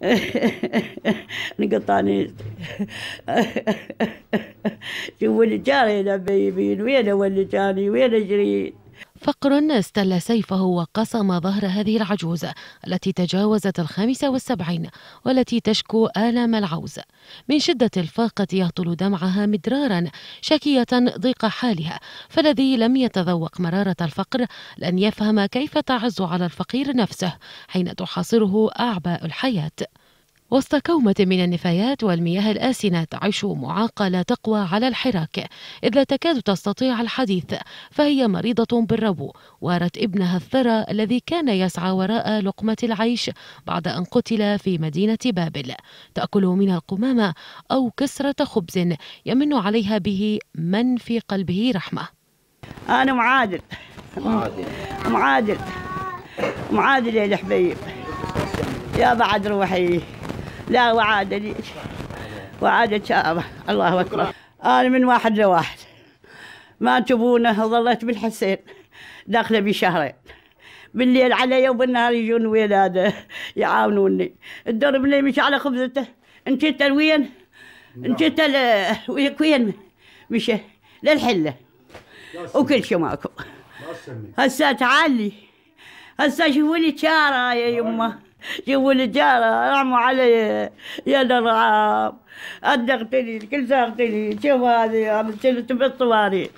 نقطاني شوفوا اللي جاري لما يبين وين هو اللي جاني وين اجري فقر استل سيفه وقصم ظهر هذه العجوز التي تجاوزت الخامسة والسبعين والتي تشكو آلام العوز من شدة الفاقة يهطل دمعها مدرارا شاكية ضيق حالها فالذي لم يتذوق مرارة الفقر لن يفهم كيف تعز على الفقير نفسه حين تحاصره أعباء الحياة وسط كومة من النفايات والمياه الآسنة تعيش معاقة لا تقوى على الحراك إذ لا تكاد تستطيع الحديث فهي مريضة بالربو وارت ابنها الثرى الذي كان يسعى وراء لقمة العيش بعد أن قتل في مدينة بابل تأكل منها القمامة أو كسرة خبز يمن عليها به من في قلبه رحمة أنا معادل معادل معادل معادل يا الحبيب يا بعد روحي لا وعاد جيت وعاد شابه الله اكبر انا من واحد لواحد ما تبونه ظلت بالحسين داخله بشهرين بالليل علي وبالنهار يجون ولاده يعاونوني الدرب لي مش على خبزته انت تلوين انت تل وين مشى للحله وكل شيء ماكو هسه تعالي هسه شوفوا لي شاره يا يمه شوفوا الجارة جارة رحموا علي يا درعام أدغتني الكل أغتني شوف هذه عملت له الطواري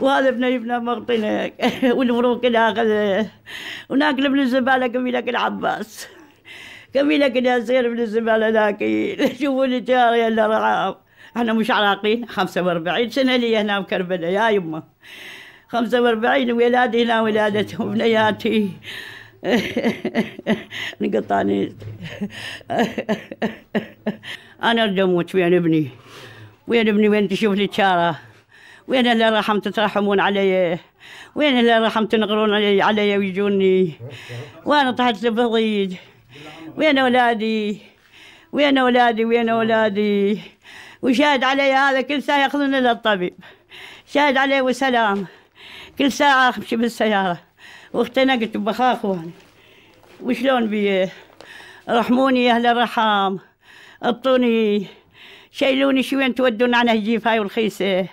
وهذا ابن ابن مغطينك والمروك ناخذ وناكل من الزبالة قبيلة العباس كنا صغير من الزبالة ناكل شوفوا الجارة يا درعام احنا مش عراقيين 45 سنة لي هنا بكربلاء يا يمه 45 ولادي هنا ولادتهم بنياتي نقطعني انا ارد اموت وين ابني وين ابني وين تشوف لي تشاره وين اللي رحم تترحمون علي وين اللي رحم تنغرون علي علي ويجوني وانا طحت لفضيج وين اولادي وين اولادي وين اولادي وشاهد علي هذا كل ساعه ياخذون للطبيب شاهد عليه وسلام كل ساعه امشي بالسياره واختنقت بخاخ وانا وشلون بي رحموني يا اهل الرحام اعطوني شيلوني شوين تودون عن هالجيف هاي والخيسه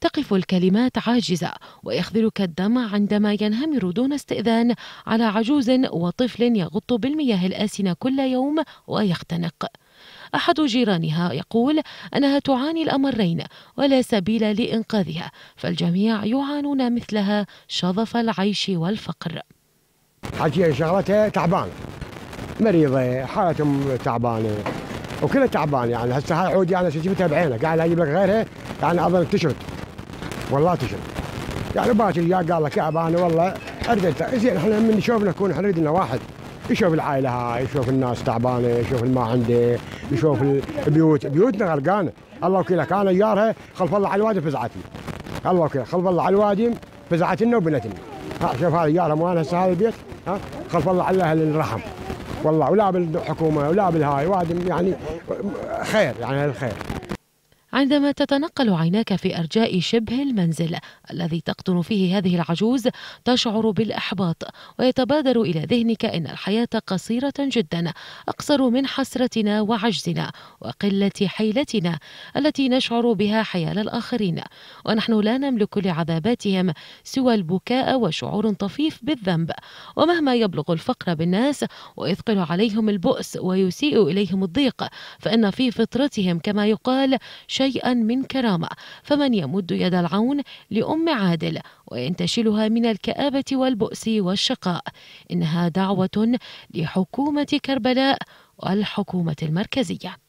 تقف الكلمات عاجزة ويخذلك الدمع عندما ينهمر دون استئذان على عجوز وطفل يغط بالمياه الآسنة كل يوم ويختنق أحد جيرانها يقول أنها تعاني الأمرين ولا سبيل لإنقاذها فالجميع يعانون مثلها شظف العيش والفقر حكي شغلتها تعبان مريضة حالتهم تعبانة وكلها تعبان يعني هسه هاي عودي أنا شفتها بعينك قاعد أجيب لك غيرها يعني أظن تشرد والله تشرد يعني باكر قال لك يا أبا أنا والله زين احنا من شوفنا نكون احنا نريد واحد يشوف العائله هاي يشوف الناس تعبانه يشوف ما عنده يشوف البيوت بيوتنا غرقانه الله وكيلك انا جارها خلف الله على الوادي فزعتني الله وكيلك خلف الله على الوادي فزعتنا وبنتنا ها شوف هذا مو انا هسه هذا البيت ها خلف الله على اهل الرحم والله ولا بالحكومه ولا بالهاي وادي يعني خير يعني الخير عندما تتنقل عيناك في أرجاء شبه المنزل الذي تقطن فيه هذه العجوز تشعر بالإحباط ويتبادر إلى ذهنك إن الحياة قصيرة جدا أقصر من حسرتنا وعجزنا وقلة حيلتنا التي نشعر بها حيال الآخرين ونحن لا نملك لعذاباتهم سوى البكاء وشعور طفيف بالذنب ومهما يبلغ الفقر بالناس ويثقل عليهم البؤس ويسيء إليهم الضيق فإن في فطرتهم كما يقال شيء شيئا من كرامة فمن يمد يد العون لأم عادل وينتشلها من الكآبة والبؤس والشقاء إنها دعوة لحكومة كربلاء والحكومة المركزية